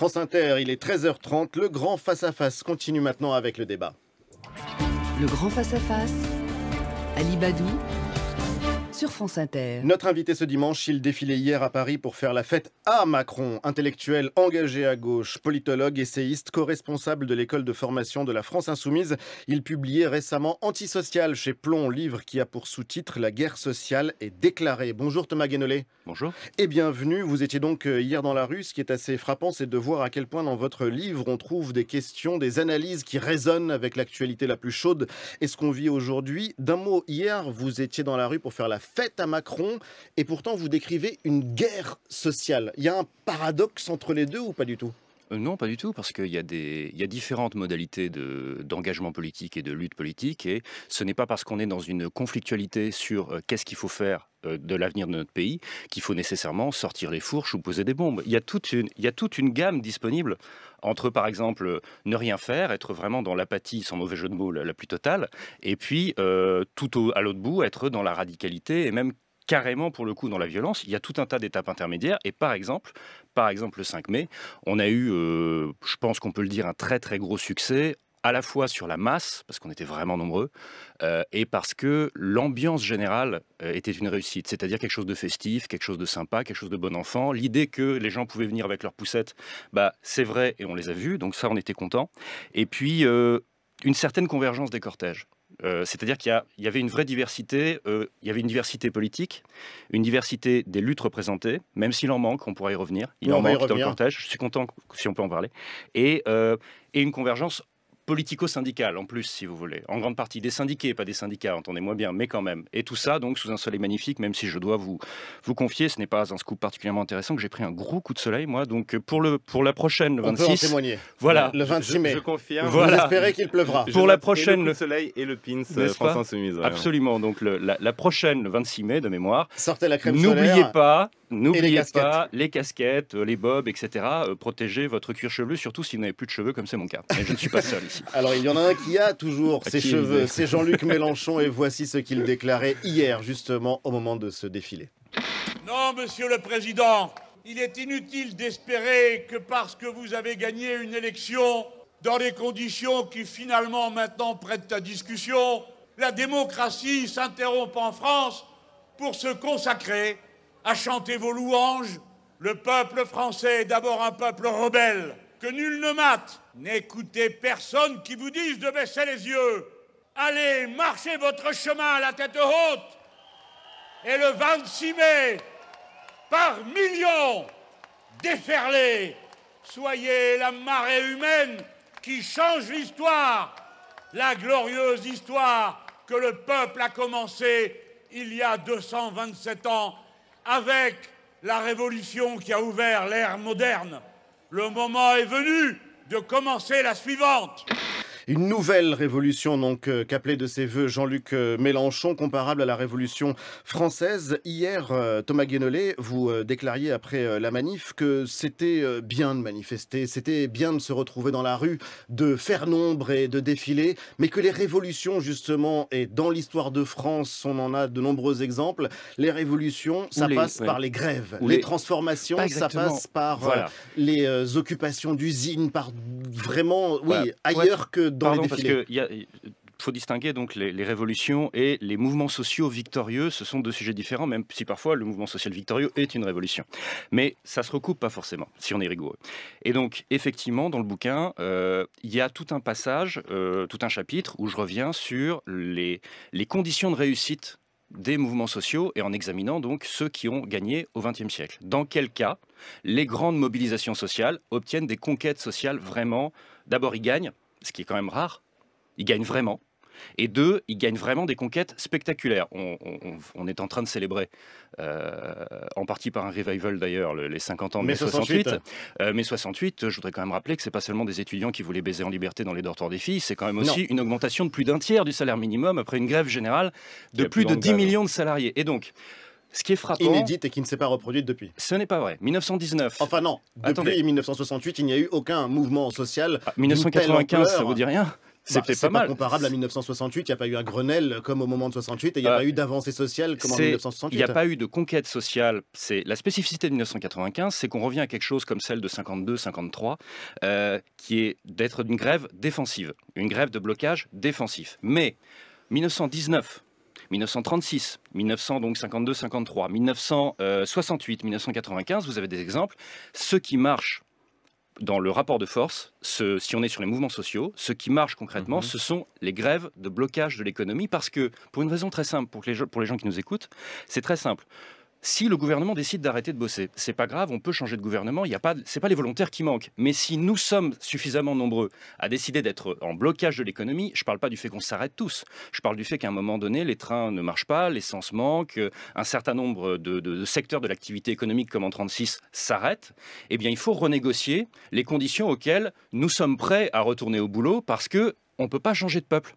France Inter, il est 13h30. Le grand face-à-face continue maintenant avec le débat. Le grand face-à-face, -face, Ali Badou, sur France Inter. Notre invité ce dimanche, il défilait hier à Paris pour faire la fête à Macron, intellectuel engagé à gauche, politologue, essayiste, co-responsable de l'école de formation de la France Insoumise. Il publiait récemment Antisocial chez Plomb, livre qui a pour sous-titre La guerre sociale est déclarée. Bonjour Thomas Guénolé. Bonjour. Et bienvenue. Vous étiez donc euh, hier dans la rue. Ce qui est assez frappant, c'est de voir à quel point dans votre livre on trouve des questions, des analyses qui résonnent avec l'actualité la plus chaude et ce qu'on vit aujourd'hui. D'un mot, hier, vous étiez dans la rue pour faire la faites à Macron, et pourtant vous décrivez une guerre sociale. Il y a un paradoxe entre les deux ou pas du tout euh, non, pas du tout, parce qu'il y, a différentes modalités d'engagement politique et de lutte politique, et ce n'est pas parce qu'on est dans une conflictualité sur euh, qu'est-ce qu'il faut faire euh, de l'avenir de notre pays qu'il faut nécessairement sortir les fourches ou poser des bombes. Il y, a toute une, il y toute une gamme disponible entre, par exemple, ne rien faire, être vraiment dans l'apathie, sans mauvais jeu de mots, la plus totale, et puis euh, tout à l'autre bout, être dans la radicalité et même carrément pour le coup dans la violence. Il y a tout un tas d'étapes intermédiaires et par exemple, par exemple le 5 mai, on a eu, euh, je pense qu'on peut le dire, un très très gros succès à la fois sur la masse, parce qu'on était vraiment nombreux, euh, et parce que l'ambiance générale euh, était une réussite, c'est-à-dire quelque chose de festif, quelque chose de sympa, quelque chose de bon enfant. L'idée que les gens pouvaient venir avec leurs poussettes, bah, c'est vrai, et on les a vus, donc ça, on était contents. Et puis, euh, une certaine convergence des cortèges. c'est-à-dire qu'il y, avait une vraie diversité, il y avait une diversité politique, une diversité des luttes représentées, même s'il en manque, on pourra y revenir, il en manque dans le cortège, je suis content si on peut en parler, et, et une convergence politico syndical, en plus, si vous voulez. En grande partie des syndiqués, pas des syndicats, entendez-moi bien, mais quand même. Et tout ça, donc, sous un soleil magnifique, même si je dois vous, vous confier, ce n'est pas un scoop particulièrement intéressant, que j'ai pris un gros coup de soleil, moi. Donc, pour, le, pour la prochaine, le 26. On peut témoigner. Voilà. Le 26 mai. Je, confirme. Voilà. espérez qu'il pleuvra. Pour la prochaine. le soleil et le pins, euh, France Insoumise. Absolument. Donc, la, prochaine, le 26 mai, de mémoire. Sortez la crème N'oubliez pas, N'oubliez pas les casquettes, euh, les bobs, etc. Euh, protégez votre cuir chevelu, surtout si vous n'avez plus de cheveux, comme c'est mon cas. je ne suis pas seul ici. Alors, il y en a un qui a toujours ses cheveux. C'est Jean-Luc Mélenchon, et voici ce qu'il déclarait hier, justement, au moment de ce défilé. Non, monsieur le Président, il est inutile d'espérer que parce que vous avez gagné une élection, dans les conditions qui finalement maintenant prêtent à discussion, la démocratie s'interrompt en France pour se consacrer à chanter vos louanges. Le peuple français est d'abord un peuple rebelle, que nul ne mate. N'écoutez personne qui vous dise de baisser les yeux. Allez, marchez votre chemin à la tête haute. Et le 26 mai, par millions, déferlez. Soyez la marée humaine qui change l'histoire, la glorieuse histoire que le peuple a commencée il y a 227 ans avec la révolution qui a ouvert l'ère moderne, le moment est venu de commencer la suivante une nouvelle révolution donc euh, qu'appelait de ses voeux Jean-Luc euh, Mélenchon, comparable à la Révolution française. Hier, euh, Thomas Guénolé, vous déclariez après la manif que c'était bien de manifester, c'était bien de se retrouver dans la rue, de faire nombre et de défiler, mais que les révolutions justement, et dans l'histoire de France, on en a de nombreux exemples, les révolutions, ça passe par les grèves, les, transformations, ça passe par les occupations d'usines, par vraiment, oui, ailleurs que il Parce que faut distinguer donc les, révolutions et les mouvements sociaux victorieux. Ce sont deux sujets différents, même si parfois le mouvement social victorieux est une révolution. Mais ça se recoupe pas forcément, si on est rigoureux. Et donc, effectivement, dans le bouquin, euh, il y a tout un passage, euh, tout un chapitre où je reviens sur les, les conditions de réussite des mouvements sociaux et en examinant donc ceux qui ont gagné au XXe siècle. Dans quel cas les grandes mobilisations sociales obtiennent des conquêtes sociales vraiment D'abord, ils gagnent, ce qui est quand même rare. ils gagnent vraiment. Et deux, ils gagnent vraiment des conquêtes spectaculaires. On, est en train de célébrer, euh, en partie par un revival d'ailleurs, les 50 ans de mai 68. mais 68, je voudrais quand même rappeler que ce n'est pas seulement des étudiants qui voulaient baiser en liberté dans les dortoirs des filles, c'est quand même aussi une augmentation de plus d'un tiers du salaire minimum après une grève générale de plus de 10 millions de salariés. Et donc, ce qui est frappant. Inédite et qui ne s'est pas reproduite depuis. Ce n'est pas vrai. 1919. Enfin, non. Depuis Attendez. 1968, il n'y a eu aucun mouvement social. 1995, ah, ça vous dit rien bah, c'était pas, mal. comparable à 1968. Il n'y a pas eu un Grenelle comme au moment de 68 et il n'y a euh, pas eu d'avancée sociale comme en 1968. Il n'y a pas eu de conquête sociale. C'est la spécificité de 1995, c'est qu'on revient à quelque chose comme celle de 52-53, euh, qui est d'être d'une grève défensive, une grève de blocage défensif. Mais 1919, 1936, 1952-53, 1968, 1995, vous avez des exemples. Ce qui marche dans le rapport de force, si on est sur les mouvements sociaux, ce qui marche concrètement, mhm. ce sont les grèves de blocage de l'économie, parce que, pour une raison très simple, pour les, pour les gens qui nous écoutent, c'est très simple si le gouvernement décide d'arrêter de bosser, ce n'est pas grave, on peut changer de gouvernement, il y a pas, c'est pas les volontaires qui manquent. Mais si nous sommes suffisamment nombreux à décider d'être en blocage de l'économie, je ne parle pas du fait qu'on s'arrête tous, je parle du fait qu'à un moment donné, les trains ne marchent pas, l'essence manque, un certain nombre de, secteurs de l'activité économique comme en 36 s'arrêtent, eh bien il faut renégocier les conditions auxquelles nous sommes prêts à retourner au boulot parce que on peut pas changer de peuple.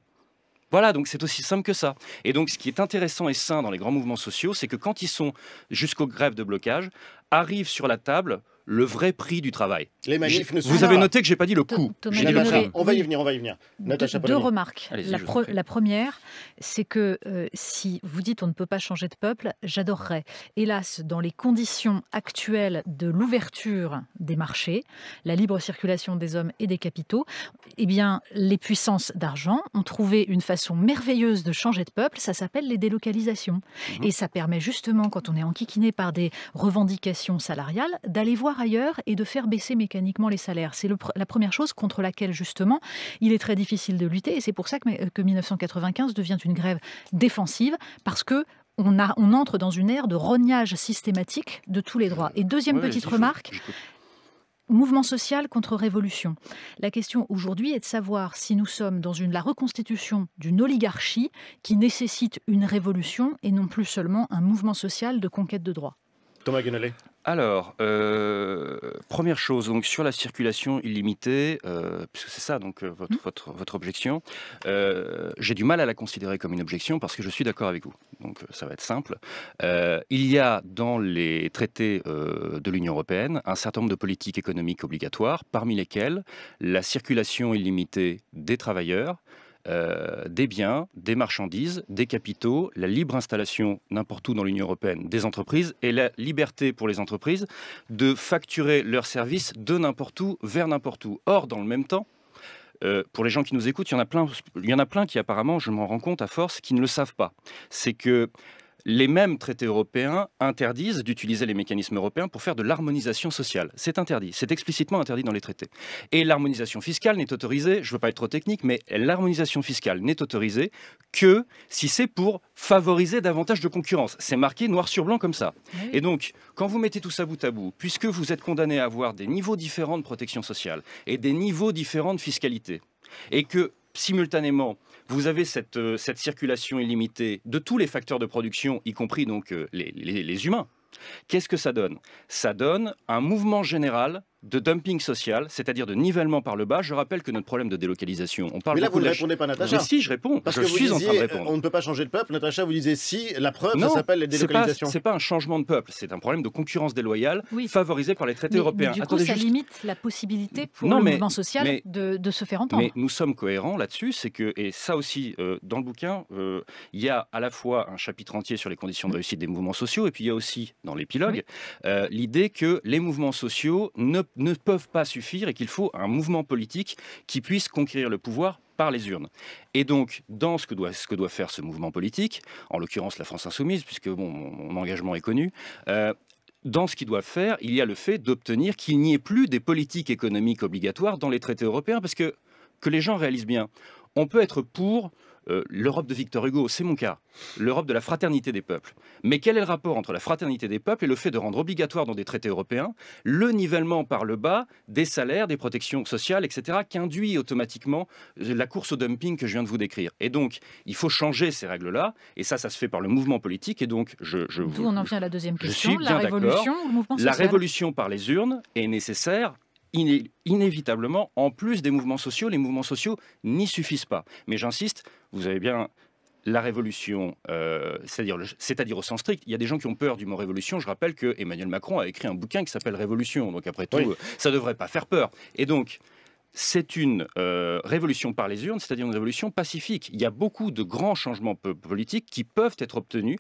Voilà, donc c'est aussi simple que ça. Et donc ce qui est intéressant et sain dans les grands mouvements sociaux, c'est que quand ils sont jusqu'aux grèves de blocage, arrive sur la table le vrai prix du travail. vous avez noté que j'ai pas dit le coût. dit On va y venir, on va y venir. deux, remarques. la, première, c'est que euh, si vous dites on ne peut pas changer de peuple, j'adorerais. Hélas, dans les conditions actuelles de l'ouverture des marchés, la libre circulation des hommes et des capitaux, eh bien, les puissances d'argent ont trouvé une façon merveilleuse de changer de peuple. Ça s'appelle les délocalisations, mhm. et ça permet justement, quand on est enquiquiné par des revendications salariale, d'aller voir ailleurs et de faire baisser mécaniquement les salaires. C'est la première chose contre laquelle, justement, il est très difficile de lutter. Et c'est pour ça que, euh, que 1995 devient une grève défensive, parce que on, a, on, entre dans une ère de rognage systématique de tous les droits. Et deuxième petite remarque, mouvement social contre révolution. La question aujourd'hui est de savoir si nous sommes dans une, la reconstitution d'une oligarchie qui nécessite une révolution et non plus seulement un mouvement social de conquête de droits. Thomas Guenelet alors, euh, première chose, donc sur la circulation illimitée, euh, puisque c'est ça donc euh, mmh. votre, objection, j'ai du mal à la considérer comme une objection parce que je suis d'accord avec vous. Donc ça va être simple. il y a dans les traités de l'Union européenne un certain nombre de politiques économiques obligatoires, parmi lesquelles la circulation illimitée des travailleurs, euh, des biens, des marchandises, des capitaux, la libre installation n'importe où dans l'Union européenne des entreprises et la liberté pour les entreprises de facturer leurs services de n'importe où vers n'importe où. Or, dans le même temps, euh, pour les gens qui nous écoutent, il y en a plein, il y en a plein qui apparemment, je m'en rends compte à force, qui ne le savent pas. C'est que les mêmes traités européens interdisent d'utiliser les mécanismes européens pour faire de l'harmonisation sociale. C'est interdit, c'est explicitement interdit dans les traités. Et l'harmonisation fiscale n'est autorisée, je ne veux pas être trop technique, mais l'harmonisation fiscale n'est autorisée que si c'est pour favoriser davantage de concurrence. C'est marqué noir sur blanc comme ça. Ah et donc, quand vous mettez tout ça bout à bout, puisque vous êtes condamné à avoir des niveaux différents de protection sociale et des niveaux différents de fiscalité, et que simultanément, vous avez euh, cette, circulation illimitée de tous les facteurs de production, y compris donc euh, les humains. Qu'est-ce que ça donne Ça donne un mouvement général de dumping social, c'est-à-dire de nivellement par le bas. Je rappelle que notre problème de délocalisation, on parle Mais là, vous ne répondez pas, Natacha. Mais si, je réponds. Parce je que suis en train de répondre. On ne peut pas changer de peuple. Natacha, vous disiez si, la preuve, ça s'appelle la délocalisation. C'est pas, pas un changement de peuple, c'est un problème de concurrence déloyale favorisée par les traités européens. Mais ça limite la possibilité pour le mouvement social de, se faire entendre. Mais nous sommes cohérents là-dessus, c'est que, et ça aussi, euh, dans le bouquin, euh, il y a à la fois un chapitre entier sur les conditions de réussite des mouvements sociaux, et puis il y a aussi, dans l'épilogue, euh, l'idée que les mouvements sociaux ne peuvent ne peuvent pas suffire et qu'il faut un mouvement politique qui puisse conquérir le pouvoir par les urnes. Et donc, dans ce que doit, ce que doit faire ce mouvement politique, en l'occurrence la France insoumise, puisque mon, engagement est connu, euh, dans ce qu'ils doit faire, il y a le fait d'obtenir qu'il n'y ait plus des politiques économiques obligatoires dans les traités européens, parce que, que les gens réalisent bien, on peut être pour euh, l'Europe de Victor Hugo, c'est mon cas, l'Europe de la fraternité des peuples. Mais quel est le rapport entre la fraternité des peuples et le fait de rendre obligatoire dans des traités européens le nivellement par le bas des salaires, des protections sociales, etc., qu'induit automatiquement euh, la course au dumping que je viens de vous décrire Et donc, il faut changer ces règles-là, et ça, ça se fait par le mouvement politique, et donc je... je D'où on en vient à la deuxième question, la révolution ou le mouvement social La révolution par les urnes est nécessaire inévitablement, en plus des mouvements sociaux, les mouvements sociaux n'y suffisent pas. Mais j'insiste, vous avez bien la révolution, euh, c'est-à-dire au sens strict, il y a des gens qui ont peur du mot révolution. Je rappelle que Emmanuel Macron a écrit un bouquin qui s'appelle Révolution. Donc après tout, euh, ça ne devrait pas faire peur. Et donc, c'est une euh, révolution par les urnes, c'est-à-dire une révolution pacifique. Il y a beaucoup de grands changements politiques qui peuvent être obtenus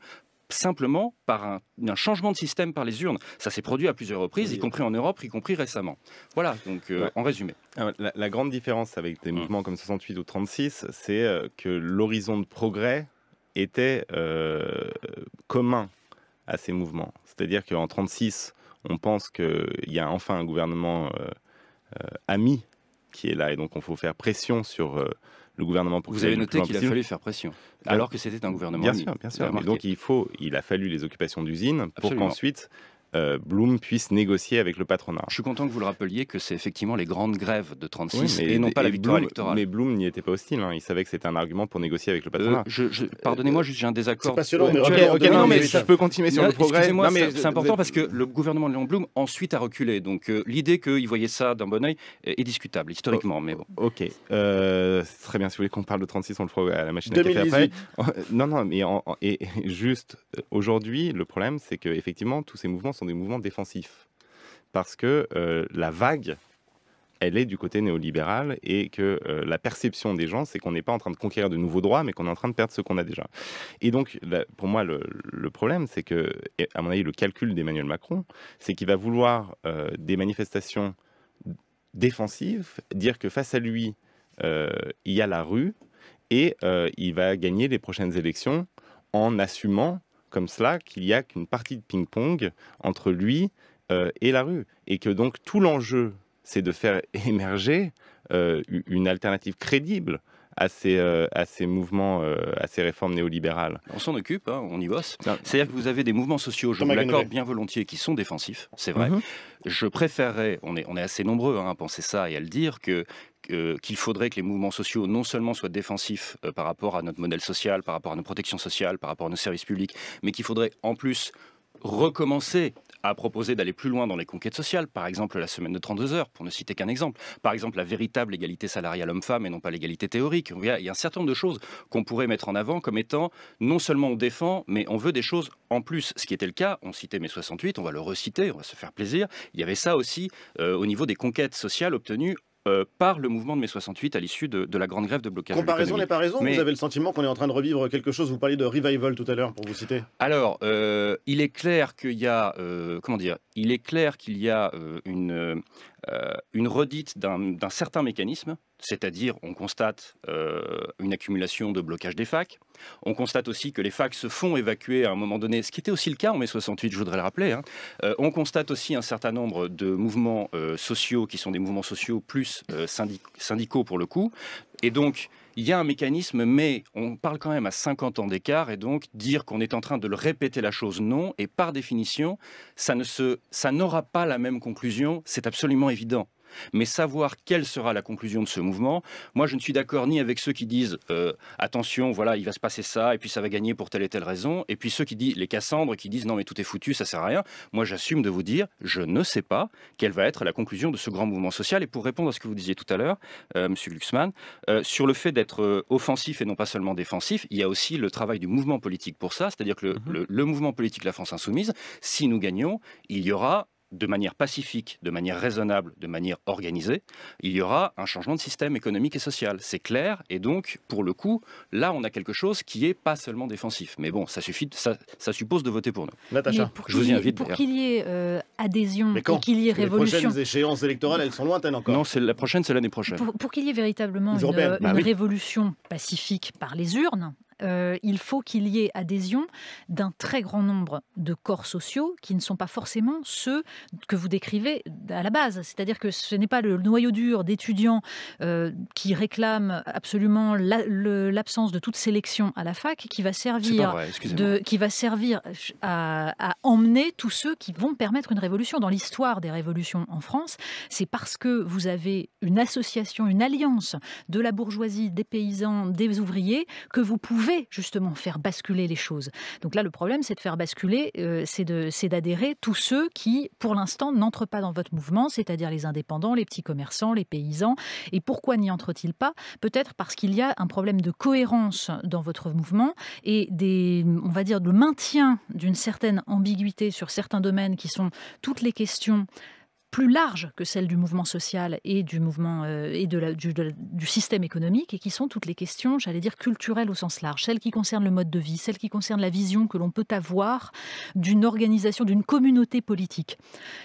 simplement par un, changement de système par les urnes. Ça s'est produit à plusieurs reprises, y compris en Europe, y compris récemment. Voilà, donc euh, en résumé. Ah la, grande différence avec des mmh. mouvements comme 68 ou 36, c'est euh, que l'horizon de progrès était euh, commun à ces mouvements. C'est-à-dire qu'en 36, on pense qu'il y a enfin un gouvernement ami qui est là, et donc on faut faire pression sur le gouvernement pour Vous avez noté qu'il a fallu faire pression, alors que c'était un gouvernement. Bien sûr, bien sûr. donc il faut, il a fallu les occupations d'usines pour qu'ensuite Blum euh, Bloom puisse négocier avec le patronat. Je suis content que vous le rappeliez que c'est effectivement les grandes grèves de 36 et non pas la victoire électorale. Mais Bloom n'y était pas hostile. Hein. Il savait que c'était un argument pour négocier avec le euh, patronat. Je, Pardonnez-moi, euh, j'ai un désaccord. C'est ouais, je peux continuer sur le progrès. c'est important parce que le gouvernement de Léon Blum ensuite a reculé. Donc l'idée l'idée qu'il voyait ça d'un bon oeil est discutable historiquement, oh, mais bon. Ok. très bien. Si vous voulez qu'on parle de 36, on le fera à la machine à café après. Oh, non, non, mais juste aujourd'hui, le problème, c'est qu'effectivement, tous ces mouvements sont des mouvements défensifs. Parce que euh, la vague, elle est du côté néolibéral et que euh, la perception des gens, c'est qu'on n'est pas en train de conquérir de nouveaux droits, mais qu'on est en train de perdre ce qu'on a déjà. Et donc, pour moi, le, problème, c'est que, à mon avis, le calcul d'Emmanuel Macron, c'est qu'il va vouloir euh, des manifestations défensives, dire que face à lui, il y a la rue et il va gagner les prochaines élections en assumant comme cela qu'il n'y a qu'une partie de ping-pong entre lui euh, et la rue. Et que donc tout l'enjeu, c'est de faire émerger euh, une alternative crédible à ces, euh, à ces mouvements, à ces réformes néolibérales. On s'en occupe, hein, on y bosse. C'est-à-dire que vous avez des mouvements sociaux, je vous l'accorde bien volontiers, qui sont défensifs, c'est vrai. Mm-hmm. Je préférerais, on est, on est assez nombreux hein, à penser ça et à le dire, que qu'il faudrait que les mouvements sociaux non seulement soient défensifs euh, par rapport à notre modèle social, par rapport à nos protections sociales, par rapport à nos services publics, mais qu'il faudrait en plus recommencer à proposer d'aller plus loin dans les conquêtes sociales, par exemple la semaine de 32 heures, pour ne citer qu'un exemple, par exemple la véritable égalité salariale homme-femme et non pas l'égalité théorique. Il y a un certain nombre de choses qu'on pourrait mettre en avant comme étant non seulement on défend, mais on veut des choses en plus. Ce qui était le cas, on citait mai 68, on va le reciter, on va se faire plaisir. Il y avait ça aussi euh, au niveau des conquêtes sociales obtenues euh, par le mouvement de mai 68 à l'issue de, la grande grève de blocage. Comparaison n'est pas raison, vous avez le sentiment qu'on est en train de revivre quelque chose. Vous parliez de revival tout à l'heure pour vous citer. Alors, euh, il est clair qu'il y a, euh, comment dire, il est clair qu'il y a une, euh, une redite d'un certain mécanisme, c'est-à-dire on constate euh, une accumulation de blocage des facs, on constate aussi que les facs se font évacuer à un moment donné, ce qui était aussi le cas en mai 68, je voudrais le rappeler, hein. euh, on constate aussi un certain nombre de mouvements sociaux qui sont des mouvements sociaux plus syndicaux pour le coup, et donc il y a un mécanisme, mais on parle quand même à 50 ans d'écart, et donc dire qu'on est en train de le répéter la chose, non, et par définition, ça ça n'aura pas la même conclusion, c'est absolument évident. Mais savoir quelle sera la conclusion de ce mouvement, moi je ne suis d'accord ni avec ceux qui disent euh, attention, voilà, il va se passer ça, et puis ça va gagner pour telle et telle raison, et puis ceux qui disent, les Cassandres, qui disent non mais tout est foutu, ça sert à rien. Moi j'assume de vous dire, je ne sais pas quelle va être la conclusion de ce grand mouvement social. Et pour répondre à ce que vous disiez tout à l'heure, euh, Monsieur Luxman, euh, sur le fait d'être offensif et non pas seulement défensif, il y a aussi le travail du mouvement politique pour ça, c'est-à-dire que le mmh mouvement politique La France Insoumise, si nous gagnons, il y aura de manière pacifique, de manière raisonnable, de manière organisée, il y aura un changement de système économique et social. C'est clair. Et donc, pour le coup, là, on a quelque chose qui est pas seulement défensif. Mais bon, ça, suffit, ça, suppose de voter pour nous. Natacha, je vous invite. Pour qu'il y ait adhésion et qu'il y ait euh, révolution. Les prochaines échéances électorales, elles sont lointaines encore. Non, la prochaine, c'est l'année prochaine. Pour, qu'il y ait véritablement une, euh, bah révolution pacifique par les urnes, euh, il faut qu'il y ait adhésion d'un très grand nombre de corps sociaux qui ne sont pas forcément ceux que vous décrivez à la base. C'est-à-dire que ce n'est pas le noyau dur d'étudiants euh, qui réclament absolument l'absence de toute sélection à la fac qui va servir, de, qui va servir à, à emmener tous ceux qui vont permettre une révolution. Dans l'histoire des révolutions en France, c'est parce que vous avez une association, une alliance de la bourgeoisie, des paysans, des ouvriers que vous pouvez pouvait justement faire basculer les choses. Donc là, le problème, c'est de faire basculer, euh, c'est d'adhérer tous ceux qui, pour l'instant, n'entrent pas dans votre mouvement, c'est-à-dire les indépendants, les petits commerçants, les paysans. Et pourquoi n'y entrent-ils pas Peut-être parce qu'il y a un problème de cohérence dans votre mouvement et des, on va dire, de maintien d'une certaine ambiguïté sur certains domaines qui sont toutes les questions plus large que celle du mouvement social et du mouvement euh, et de la, du, système économique et qui sont toutes les questions, j'allais dire culturelles au sens large, celles qui concernent le mode de vie, celles qui concernent la vision que l'on peut avoir d'une organisation, d'une communauté politique.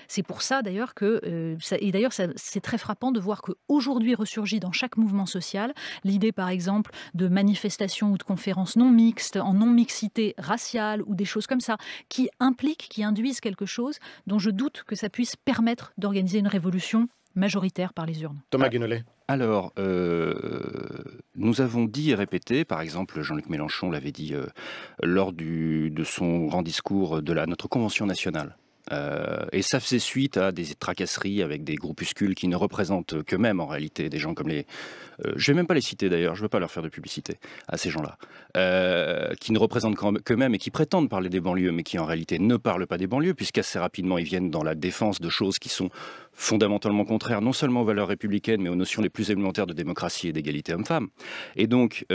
C'est pour ça d'ailleurs que euh, et d'ailleurs c'est très frappant de voir qu'aujourd'hui ressurgit dans chaque mouvement social l'idée par exemple de manifestations ou de conférences non mixtes en non mixité raciale ou des choses comme ça qui impliquent, qui induisent quelque chose dont je doute que ça puisse permettre d'organiser une révolution majoritaire par les urnes. Thomas Guénolé. Alors, euh, nous avons dit et répété, par exemple, Jean-Luc Mélenchon l'avait dit euh, lors de son grand discours de la, notre Convention nationale euh, et ça faisait suite à des tracasseries avec des groupuscules qui ne représentent qu'eux-mêmes en réalité, des gens comme les... Euh, je ne vais même pas les citer d'ailleurs, je ne veux pas leur faire de publicité à ces gens-là, euh, qui ne représentent qu'eux-mêmes et qui prétendent parler des banlieues, mais qui en réalité ne parlent pas des banlieues, puisqu'assez rapidement ils viennent dans la défense de choses qui sont fondamentalement contraires non seulement aux valeurs républicaines, mais aux notions les plus élémentaires de démocratie et d'égalité homme-femme. Et donc,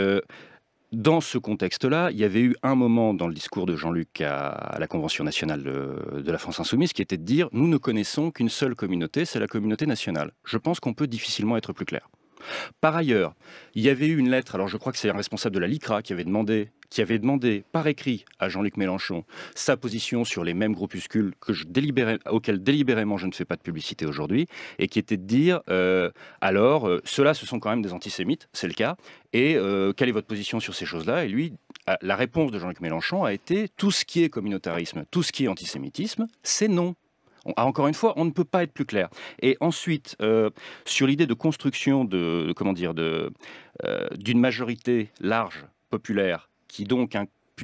dans ce contexte-là, il y avait eu un moment dans le discours de Jean-Luc à, la Convention nationale de, la France insoumise qui était de dire nous ne connaissons qu'une seule communauté, c'est la communauté nationale. Je pense qu'on peut difficilement être plus clair. Par ailleurs, il y avait eu une lettre, alors je crois que c'est un responsable de la LICRA qui avait demandé qui avait demandé par écrit à Jean-Luc Mélenchon sa position sur les mêmes groupuscules que auxquels délibérément je ne fais pas de publicité aujourd'hui, et qui était de dire euh, alors euh, ceux-là ce sont quand même des antisémites, c'est le cas, et euh, quelle est votre position sur ces choses-là Et lui, la réponse de Jean-Luc Mélenchon a été tout ce qui est communautarisme, tout ce qui est antisémitisme, c'est non. Ah, encore une fois, on ne peut pas être plus clair. Et ensuite, euh, sur l'idée de construction de, comment dire, de euh, d'une majorité large populaire qui donc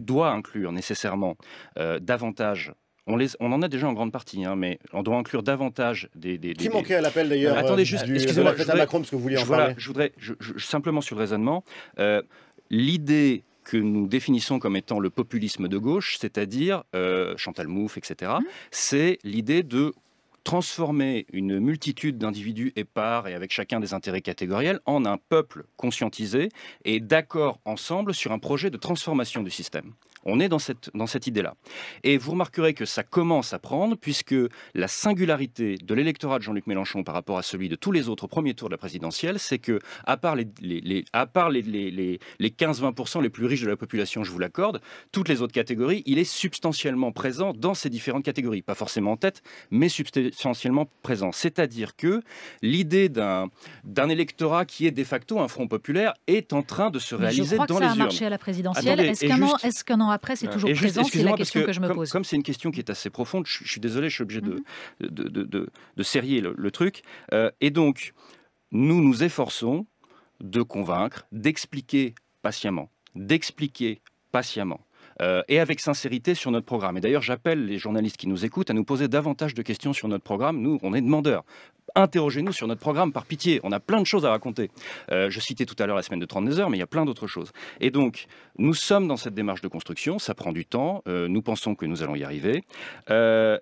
doit inclure nécessairement euh, davantage on, en a déjà en grande partie, hein, mais on doit inclure davantage des. qui manquait à l'appel d'ailleurs Attendez, juste, excusez-moi, Macron, parce que vous vouliez en je, parler. je voudrais simplement sur le raisonnement. L'idée que nous définissons comme étant le populisme de gauche, c'est-à-dire euh, Chantal Mouffe, etc. Mmh. C'est l'idée de transformer une multitude d'individus épars et avec chacun des intérêts catégoriels en un peuple conscientisé et d'accord ensemble sur un projet de transformation du système. On est dans cette, dans cette idée-là. Et vous remarquerez que ça commence à prendre, puisque la singularité de l'électorat de Jean-Luc Mélenchon par rapport à celui de tous les autres au premier tour de la présidentielle, c'est que, à part les, à part les, les 15-20% les plus riches de la population, je vous l'accorde, toutes les autres catégories, il est substantiellement présent dans ces différentes catégories. Pas forcément en tête, mais substantiellement essentiellement présent. C'est-à-dire que l'idée d'un électorat qui est de facto un front populaire est en train de se réaliser dans les urnes. Je crois que ça a marché à la présidentielle. Est-ce qu'un an, après, c'est toujours présent C'est la question que, je me pose. Comme c'est une question qui est assez profonde, je, suis désolé, je suis obligé de, mhm. de, de, serrer le, truc. Euh, et donc, nous nous efforçons de convaincre, d'expliquer patiemment, d'expliquer patiemment euh, et avec sincérité sur notre programme. Et d'ailleurs, j'appelle les journalistes qui nous écoutent à nous poser davantage de questions sur notre programme. Nous, on est demandeurs. Interrogez-nous sur notre programme, par pitié. On a plein de choses à raconter. Euh, je citais tout à l'heure la semaine de 32 heures, mais il y a plein d'autres choses. Et donc, nous sommes dans cette démarche de construction. Ça prend du temps. Euh, nous pensons que nous allons y arriver.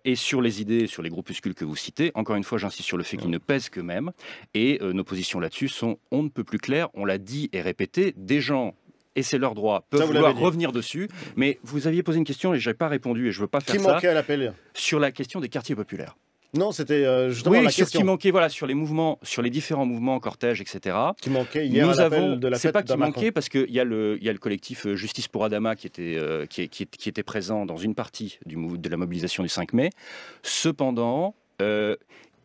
et sur les idées, sur les groupuscules que vous citez, encore une fois, j'insiste sur le fait qu'ils ne pèsent qu'eux-mêmes. Et nos positions là-dessus sont on ne peut plus clair On l'a dit et répété. Des gens et c'est leur droit, peuvent vouloir revenir dessus. Mais vous aviez posé une question et je n'ai pas répondu et je ne veux pas faire ça. Qui manquait à l'appel Sur la question des quartiers populaires. Non, c'était euh, justement oui, la sur ce qui manquait, voilà, sur les mouvements, sur les différents mouvements, cortèges, etc. Qui manquait hier Nous avons, de la C'est pas qui manquait parce qu'il y a le, y a le collectif euh, Justice pour Adama qui était, euh, qui, était présent dans une partie du, de la mobilisation du 5 mai. Cependant,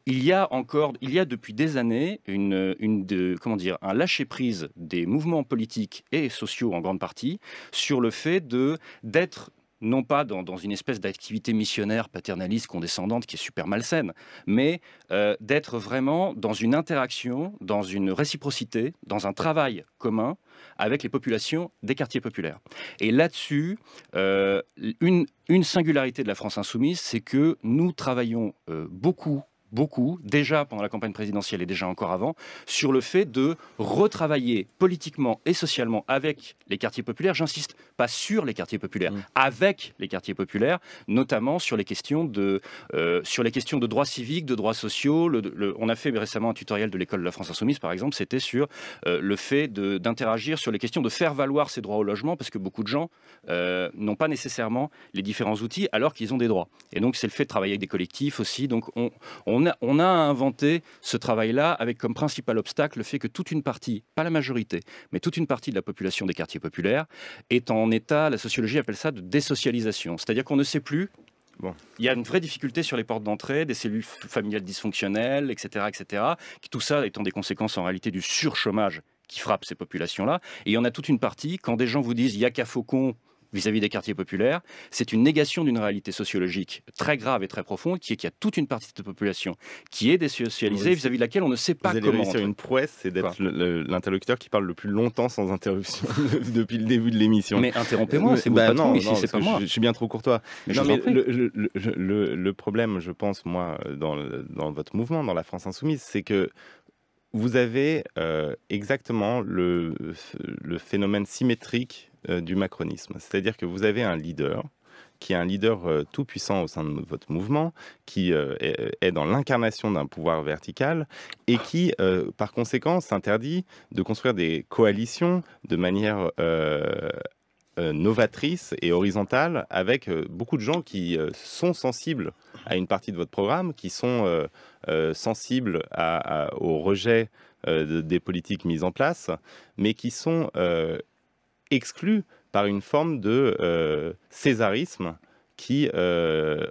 il y a encore, il y a depuis des années une, de, comment dire, un lâcher prise des mouvements politiques et sociaux en grande partie sur le fait de d'être non pas dans, une espèce d'activité missionnaire, paternaliste, condescendante, qui est super malsaine, mais euh, d'être vraiment dans une interaction, dans une réciprocité, dans un travail commun avec les populations des quartiers populaires. Et là-dessus, euh, une, singularité de la France insoumise, c'est que nous travaillons euh, beaucoup beaucoup, déjà pendant la campagne présidentielle et déjà encore avant, sur le fait de retravailler politiquement et socialement avec les quartiers populaires, j'insiste, pas sur les quartiers populaires, mmh. avec les quartiers populaires, notamment sur les questions de, euh, sur les questions de droits civiques, de droits sociaux. on a fait récemment un tutoriel de l'école de la France Insoumise, par exemple, c'était sur euh, le fait d'interagir sur les questions de faire valoir ses droits au logement, parce que beaucoup de gens euh, n'ont pas nécessairement les différents outils alors qu'ils ont des droits. Et donc c'est le fait de travailler avec des collectifs aussi. Donc on, on on a, inventé ce travail-là avec comme principal obstacle le fait que toute une partie, pas la majorité, mais toute une partie de la population des quartiers populaires est en état, la sociologie appelle ça de désocialisation. C'est-à-dire qu'on ne sait plus Il y a une vraie difficulté sur les portes d'entrée, des cellules familiales dysfonctionnelles, etc., etc. Tout ça étant des conséquences en réalité du surchômage qui frappe ces populations-là. Et il y en a toute une partie, quand des gens vous disent « il n'y a qu'à Faucon », vis-à-vis des quartiers populaires, c'est une négation d'une réalité sociologique très grave et très profonde, qui est qu'il y a toute une partie de cette population qui est désocialisée, vis-à-vis de laquelle on ne sait pas Vous comment. Réussir une prouesse, c'est d'être l'interlocuteur qui parle le plus longtemps sans interruption depuis le début de l'émission. Mais interrompez-moi, euh, c'est bah, non, ici, c'est pas moi. Je, suis bien trop courtois. non, mais le, problème, je pense, moi, dans votre mouvement, dans la France insoumise, c'est que vous avez euh, exactement le, phénomène symétrique euh, du macronisme. C'est-à-dire que vous avez un leader qui est un leader euh, tout puissant au sein de votre mouvement, qui est, dans l'incarnation d'un pouvoir vertical et qui, par conséquent, s'interdit de construire des coalitions de manière novatrice et horizontale avec beaucoup de gens qui sont sensibles à une partie de votre programme, qui sont euh, sensibles au rejet euh, des politiques mises en place, mais qui sont euh, exclus par une forme de césarisme qui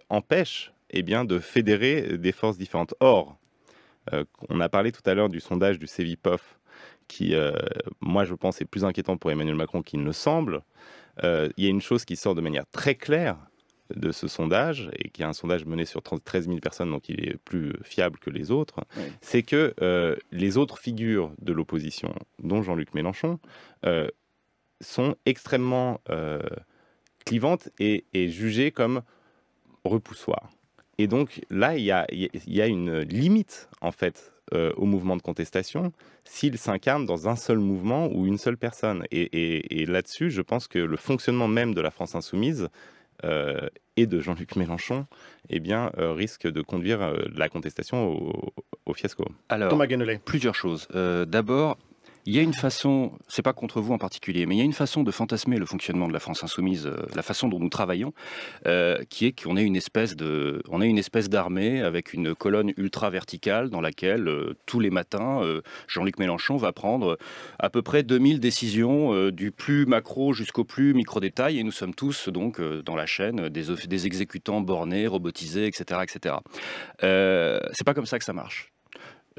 empêche eh bien, de fédérer des forces différentes. Or, on a parlé tout à l'heure du sondage du CEVIPOF, qui, moi, je pense, est plus inquiétant pour Emmanuel Macron qu'il ne semble. Il y a une chose qui sort de manière très claire, de ce sondage, et qui est un sondage mené sur 13 000 personnes, donc il est plus euh, fiable que les autres, c'est que euh, les autres figures de l'opposition, dont Jean-Luc Mélenchon, euh, sont extrêmement clivantes et, jugées comme repoussoires. Et donc là, il y a, une limite, en fait, au mouvement de contestation s'il s'incarne dans un seul mouvement ou une seule personne. et là-dessus, je pense que le fonctionnement même de la France insoumise euh, et de Jean-Luc Mélenchon, eh bien, euh, risque de conduire euh, la contestation au, fiasco. Alors, Thomas plusieurs choses. D'abord, il y a une façon, c'est pas contre vous en particulier, mais il y a une façon de fantasmer le fonctionnement de la France insoumise, euh, la façon dont nous travaillons, euh, qui est qu'on est une espèce de, on est une espèce d'armée avec une colonne ultra verticale dans laquelle euh, tous les matins, Jean-Luc Mélenchon va prendre à peu près 2000 décisions du plus macro jusqu'au plus micro détail, et nous sommes tous donc dans la chaîne des, des exécutants bornés, robotisés, etc., etc. c'est pas comme ça que ça marche.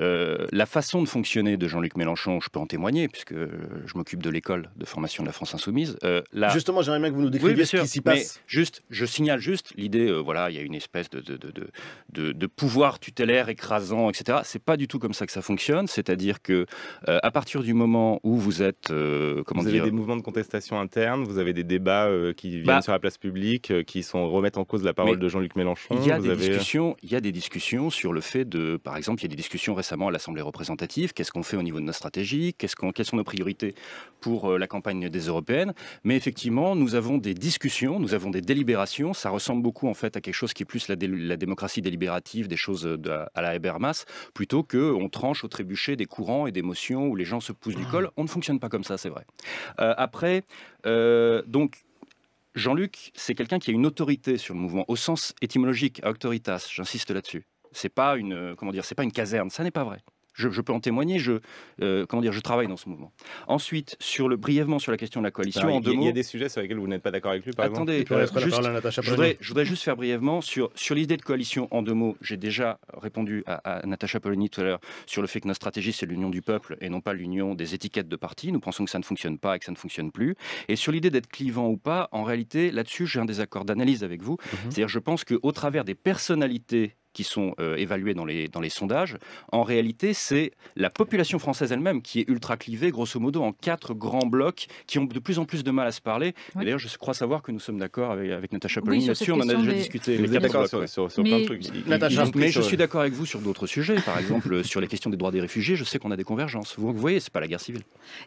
Euh, la façon de fonctionner de Jean-Luc Mélenchon, je peux en témoigner, puisque euh, je m'occupe de l'école de formation de la France Insoumise. Euh, Justement, j'aimerais bien que vous nous décriviez ce qui s'y passe. juste, je signale juste l'idée, voilà, il y a une espèce de, de, pouvoir tutélaire écrasant, etc. C'est pas du tout comme ça que ça fonctionne. C'est-à-dire que à partir du moment où vous êtes, comment vous avez des mouvements de contestation interne, vous avez des débats qui viennent bah sur la place publique, qui sont remettent en cause la parole de Jean-Luc Mélenchon. Il y a des discussions, il y a des discussions sur le fait de, par exemple, il y a des discussions récemment à l'Assemblée représentative, qu'est-ce qu'on fait au niveau de notre stratégie, quelles sont nos priorités pour euh, la campagne des européennes. Mais effectivement, nous avons des discussions, nous avons des délibérations. Ça ressemble beaucoup en fait à quelque chose qui est plus la, démocratie délibérative, des choses à la Habermas, plutôt que on tranche au trébuchet des courants et des motions où les gens se poussent du col. Mmh. On ne fonctionne pas comme ça, c'est vrai. Euh, après, euh, donc Jean-Luc, c'est quelqu'un qui a une autorité sur le mouvement, au sens étymologique, auctoritas, j'insiste là-dessus. C'est pas une euh, comment dire, c'est pas une caserne. Ça n'est pas vrai. Je, peux en témoigner. Je euh, comment dire, je travaille dans ce mouvement. Ensuite, sur le brièvement sur la question de la coalition. en il, mots, il y a des sujets sur lesquels vous n'êtes pas d'accord avec lui. Par attendez, euh, je, voudrais, juste faire brièvement sur sur l'idée de coalition en deux mots. J'ai déjà répondu à, Natacha Polony tout à l'heure sur le fait que notre stratégie c'est l'union du peuple et non pas l'union des étiquettes de parti. Nous pensons que ça ne fonctionne pas et que ça ne fonctionne plus. Et sur l'idée d'être clivant ou pas, en réalité, là-dessus, j'ai un désaccord d'analyse avec vous. Mhm. C'est-à-dire, je pense que au travers des personnalités qui sont euh, évalués dans les, dans les sondages, en réalité, c'est la population française elle-même qui est ultra clivée, grosso modo, en quatre grands blocs qui ont de plus en plus de mal à se parler. D'ailleurs, je crois savoir que nous sommes d'accord avec, avec Natacha Pauline sur sûr, on en a déjà discuté. mais... mais je suis d'accord avec vous sur d'autres sujets, par exemple sur les questions des droits des réfugiés, je sais qu'on a des convergences. Vous, vous voyez, c'est pas la guerre civile.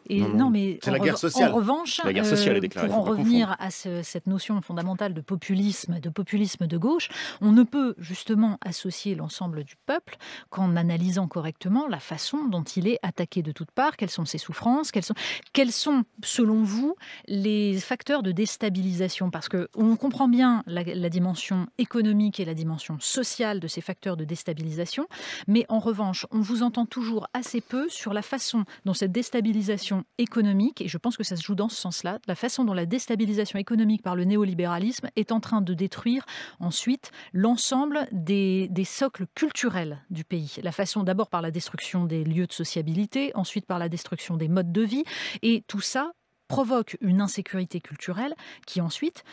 Et non, mais c'est la guerre sociale. En revanche, la sociale euh, Pour en revenir à cette notion fondamentale de populisme, de populisme de gauche, on ne peut justement associer l'ensemble du peuple qu'en analysant correctement la façon dont il est attaqué de toutes parts, quelles sont ses souffrances, quelles sont, quels sont selon vous, les facteurs de déstabilisation Parce qu'on comprend bien la dimension économique et la dimension sociale de ces facteurs de déstabilisation, mais en revanche, on vous entend toujours assez peu sur la façon dont cette déstabilisation économique, et je pense que ça se joue dans ce sens-là, la façon dont la déstabilisation économique par le néolibéralisme est en train de détruire ensuite l'ensemble des des, socles culturels du pays. La façon d'abord par la destruction des lieux de sociabilité, ensuite par la destruction des modes de vie, et tout ça provoque une insécurité culturelle qui ensuite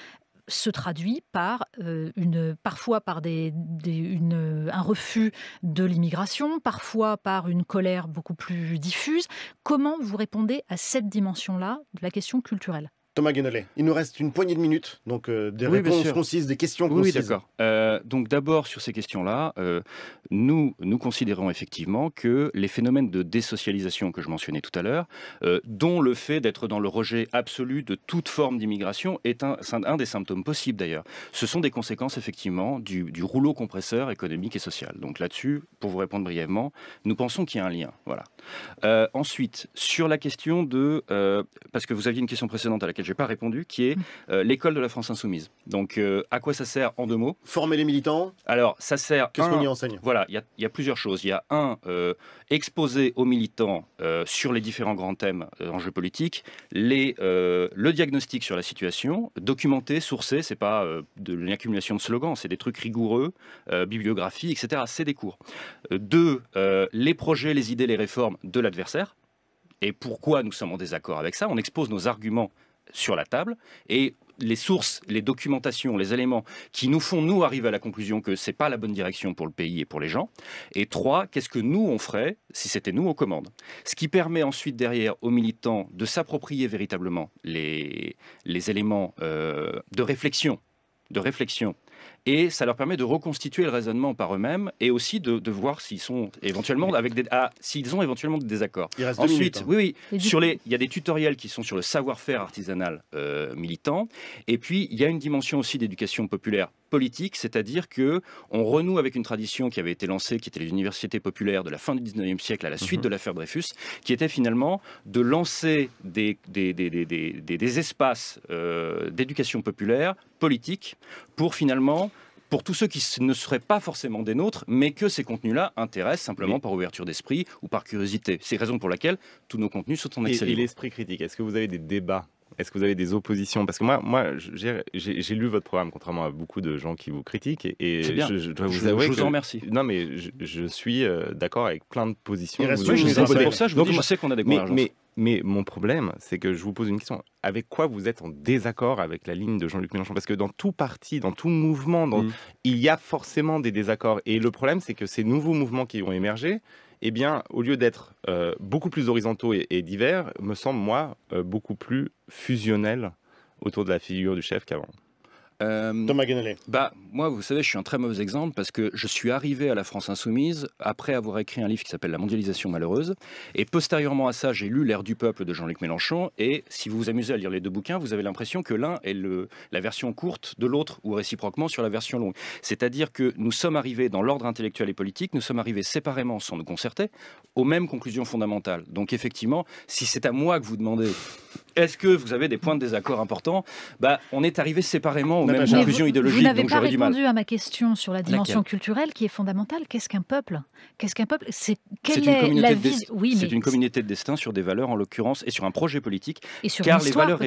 se traduit par euh, une, parfois par euh, un refus de l'immigration, parfois par une colère beaucoup plus diffuse. Comment vous répondez à cette dimension-là de la question culturelle Thomas Guénolé, il nous reste une poignée de minutes, donc euh, des réponses concises, des questions concises. Oui, d'accord. Euh, donc d'abord sur ces questions-là, euh, nous, nous considérons effectivement que les phénomènes de désocialisation que je mentionnais tout à l'heure, euh, dont le fait d'être dans le rejet absolu de toute forme d'immigration, est un, des symptômes possibles d'ailleurs. Ce sont des conséquences effectivement du, rouleau compresseur économique et social. Donc là-dessus, pour vous répondre brièvement, nous pensons qu'il y a un lien. Voilà. Euh, ensuite, sur la question de, euh, parce que vous aviez une question précédente à laquelle j'ai pas répondu, qui est l'école de la France insoumise. Donc à quoi ça sert en deux mots Former les militants. Alors ça sert. Qu'est-ce qu'on y enseigne Voilà il y a, plusieurs choses. Il y a un, exposé euh, exposer aux militants euh, sur les différents grands thèmes euh, en politiques, les, le diagnostic sur la situation, documenter, sourcer, c'est pas de l'accumulation de slogans, c'est des trucs rigoureux, bibliographie, etc. C'est des cours. deux, les projets, les idées, les réformes de l'adversaire. Et pourquoi nous sommes en désaccord avec ça On expose nos arguments sur la table et les sources, les documentations, les éléments qui nous font, nous, arriver à la conclusion que c'est pas la bonne direction pour le pays et pour les gens. Et trois, qu'est-ce que nous, on ferait si c'était nous aux commandes Ce qui permet ensuite, derrière, aux militants de s'approprier véritablement les, éléments euh, de réflexion, de réflexion et ça leur permet de reconstituer le raisonnement par eux-mêmes et aussi de, voir s'ils sont éventuellement avec des, ah, s'ils ont éventuellement des désaccords. Il reste Ensuite, minutes, hein. oui, oui, sur les, il y a des tutoriels qui sont sur le savoir-faire artisanal euh, militant, et puis il y a une dimension aussi d'éducation populaire politique, c'est-à-dire que on renoue avec une tradition qui avait été lancée, qui était les universités populaires de la fin du 19e siècle à la suite mhm. de l'affaire Dreyfus, qui était finalement de lancer des, des, des, des, des espaces euh, d'éducation populaire politique pour finalement pour tous ceux qui ne seraient pas forcément des nôtres, mais que ces contenus-là intéressent simplement par ouverture d'esprit ou par curiosité. C'est raison pour laquelle tous nos contenus sont en accès Et, l'esprit critique, est-ce que vous avez des débats est-ce que vous avez des oppositions Parce que moi, moi j'ai lu votre programme, contrairement à beaucoup de gens qui vous critiquent. Et Je, vous en remercie. non, mais je, suis euh, d'accord avec plein de positions. pour ça, vous donc, je sais qu'on a des convergences. mais mais mon problème, c'est que je vous pose une question. Avec quoi vous êtes en désaccord avec la ligne de Jean-Luc Mélenchon Parce que dans tout parti, dans tout mouvement, mm. il y a forcément des désaccords. Et le problème, c'est que ces nouveaux mouvements qui ont émergé, eh bien, au lieu d'être euh, beaucoup plus horizontaux et, divers, me semblent, moi, euh, beaucoup plus fusionnels autour de la figure du chef qu'avant. Euh, Thomas Bah, moi, vous savez, je suis un très mauvais exemple parce que je suis arrivé à la France Insoumise après avoir écrit un livre qui s'appelle La mondialisation malheureuse. Et postérieurement à ça, j'ai lu L'air du peuple de Jean-Luc Mélenchon. Et si vous vous amusez à lire les deux bouquins, vous avez l'impression que l'un est la version courte de l'autre ou réciproquement sur la version longue. C'est-à-dire que nous sommes arrivés dans l'ordre intellectuel et politique, nous sommes arrivés séparément, sans nous concerter, aux mêmes conclusions fondamentales. Donc effectivement, si c'est à moi que vous demandez est-ce que vous avez des points de désaccord importants bah, On est arrivé séparément aux mêmes idéologique conclusions idéologiques. Vous n'avez pas répondu à ma question sur la dimension culturelle qui est fondamentale. Qu'est-ce qu'un peuple Qu'est-ce qu'un peuple C'est quelle est, la vie oui, C'est une communauté de destin sur des valeurs, en l'occurrence, et sur un projet politique. Et sur car, les valeurs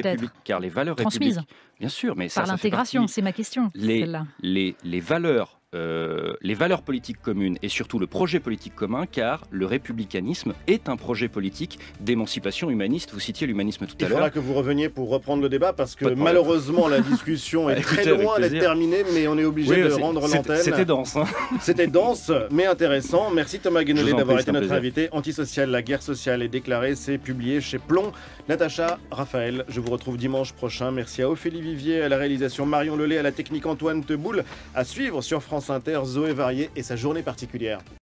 car les valeurs Transmises. Bien sûr, mais Par l'intégration, c'est ma question. Les, les, les valeurs euh, les valeurs politiques communes et surtout le projet politique commun, car le républicanisme est un projet politique d'émancipation humaniste. Vous citiez l'humanisme tout à l'heure. Il faudra que vous reveniez pour reprendre le débat, parce que malheureusement la discussion est bah, très loin d'être terminée, mais on est obligé de rendre l'antenne. C'était dense. Hein. C'était dense, mais intéressant. Merci Thomas Guénolé d'avoir été notre invité. Antisocial, la guerre sociale est déclarée, c'est publié chez Plomb. Natacha, Raphaël, je vous retrouve dimanche prochain. Merci à Ophélie Vivier, à la réalisation Marion Lelay, à la technique Antoine Teboul. À suivre sur France France Inter, Zoé Varier et sa journée particulière.